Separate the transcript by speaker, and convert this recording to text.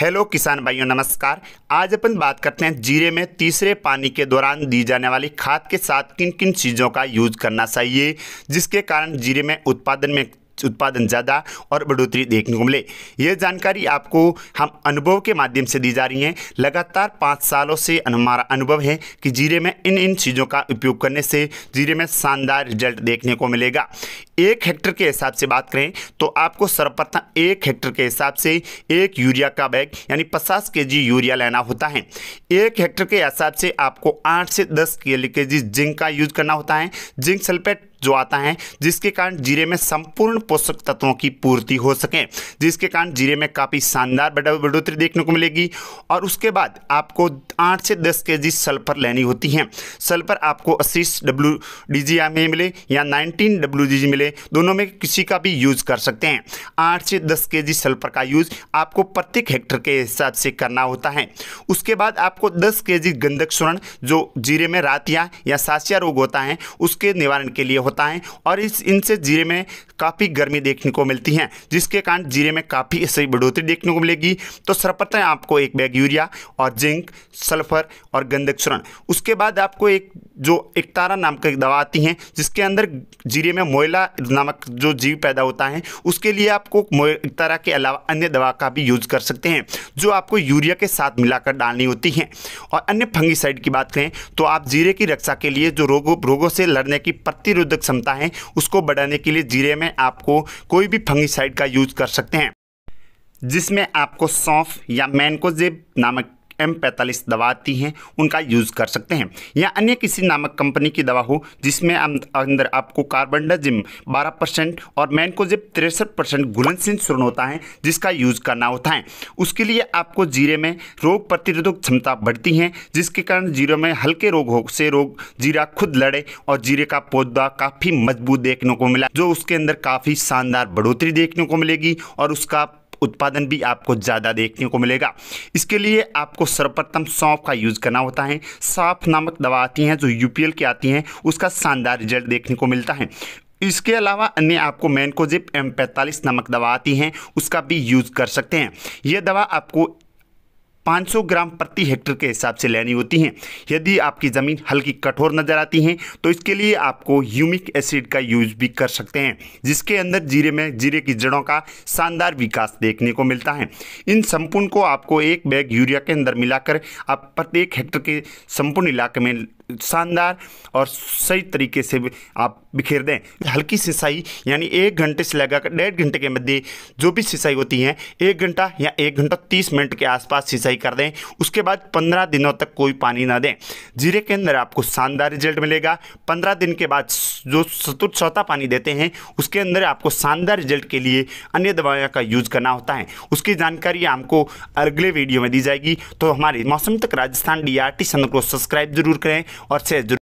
Speaker 1: hello किसान भाइयों नमस्कार आज अपन बात करते हैं जीरे में तीसरे पानी के दौरान दी जाने वाली खाद के साथ किन किन चीज़ों का यूज करना चाहिए जिसके कारण जीरे में उत्पादन में उत्पादन ज़्यादा और बढ़ोतरी देखने को मिले ये जानकारी आपको हम अनुभव के माध्यम से दी जा रही है लगातार पाँच सालों से हमारा अनुभव है कि जीरे में इन इन चीज़ों का उपयोग करने से जीरे में शानदार रिजल्ट देखने को मिलेगा एक हेक्टर के हिसाब से बात करें तो आपको सर्वप्रथम एक हेक्टर के हिसाब से एक यूरिया का बैग यानी पचास के यूरिया लेना होता है एक हेक्टर के हिसाब से आपको आठ से दस के जी जिंक का यूज करना होता है जिंक सल्फेट जो आता है जिसके कारण जीरे में संपूर्ण पोषक तत्वों की पूर्ति हो सके जिसके कारण जीरे में काफ़ी शानदार बढ़ोतरी देखने को मिलेगी और उसके बाद आपको आठ से दस के जी सल्फर लेनी होती है सल्फर आपको अस्सी डब्ल्यू डी जी में मिले या नाइनटीन डब्ल्यू जी मिले दोनों में किसी का भी यूज़ कर सकते हैं आठ से दस के जी सल्फर का यूज़ आपको प्रत्येक हेक्टर के हिसाब से करना होता है उसके बाद आपको दस के जी गंधक स्वर्ण जो जीरे में रातिया या सासिया रोग होता है उसके निवारण के लिए बताएं और इस इनसे जीरे में काफ़ी गर्मी देखने को मिलती है जिसके कारण जीरे में काफ़ी सही बढ़ोतरी देखने को मिलेगी तो सर्वप्रथम आपको एक बैग यूरिया और जिंक सल्फर और गंधक सुरण उसके बाद आपको एक जो तारा नाम की दवा आती है जिसके अंदर जीरे में मोयला नामक जो जीव पैदा होता है उसके लिए आपको तारा के अलावा अन्य दवा का भी यूज कर सकते हैं जो आपको यूरिया के साथ मिलाकर डालनी होती हैं और अन्य फंगीसाइड की बात करें तो आप जीरे की रक्षा के लिए जो रोगों रोगों से लड़ने की प्रतिरोधक क्षमता है उसको बढ़ाने के लिए जीरे में में आपको कोई भी फंगिसाइड का यूज कर सकते हैं जिसमें आपको सौंफ या मैनकोजेब नामक एम पैंतालीस दवा आती हैं उनका यूज़ कर सकते हैं या अन्य किसी नामक कंपनी की दवा हो जिसमें अं-, अंदर आपको कार्बनडाजिम बारह परसेंट और मैनकोजिप तिरसठ परसेंट घुलनशील स्वर्ण होता है जिसका यूज़ करना होता है उसके लिए आपको जीरे में रोग प्रतिरोधक क्षमता बढ़ती है जिसके कारण जीरो में हल्के रोग हो से रोग जीरा खुद लड़े और जीरे का पौधा काफ़ी मजबूत देखने को मिला जो उसके अंदर काफ़ी शानदार बढ़ोतरी देखने को मिलेगी और उसका उत्पादन भी आपको ज़्यादा देखने को मिलेगा इसके लिए आपको सर्वप्रथम सौंफ का यूज़ करना होता है साफ नामक दवा आती हैं जो यूपीएल की आती हैं उसका शानदार रिजल्ट देखने को मिलता है इसके अलावा अन्य आपको मैनकोजिप एम पैंतालीस नमक दवा आती हैं उसका भी यूज़ कर सकते हैं यह दवा आपको 500 ग्राम प्रति हेक्टर के हिसाब से लेनी होती हैं यदि आपकी ज़मीन हल्की कठोर नज़र आती हैं तो इसके लिए आपको ह्यूमिक एसिड का यूज भी कर सकते हैं जिसके अंदर जीरे में जीरे की जड़ों का शानदार विकास देखने को मिलता है इन संपूर्ण को आपको एक बैग यूरिया के अंदर मिलाकर आप प्रत्येक हेक्टर के संपूर्ण इलाके में शानदार और सही तरीके से आप बिखेर दें हल्की सिंचाई यानी एक घंटे से लगाकर डेढ़ घंटे के मध्य जो भी सिंचाई होती है एक घंटा या एक घंटा तीस मिनट के आसपास सिंचाई कर दें उसके बाद पंद्रह दिनों तक कोई पानी ना दें जीरे के अंदर आपको शानदार रिजल्ट मिलेगा पंद्रह दिन के बाद जो चतुर्थ चौथा पानी देते हैं उसके अंदर आपको शानदार रिजल्ट के लिए अन्य दवाइयों का यूज करना होता है उसकी जानकारी आपको अगले वीडियो में दी जाएगी तो हमारे मौसम तक राजस्थान डी आर टी को सब्सक्राइब जरूर करें at Cederud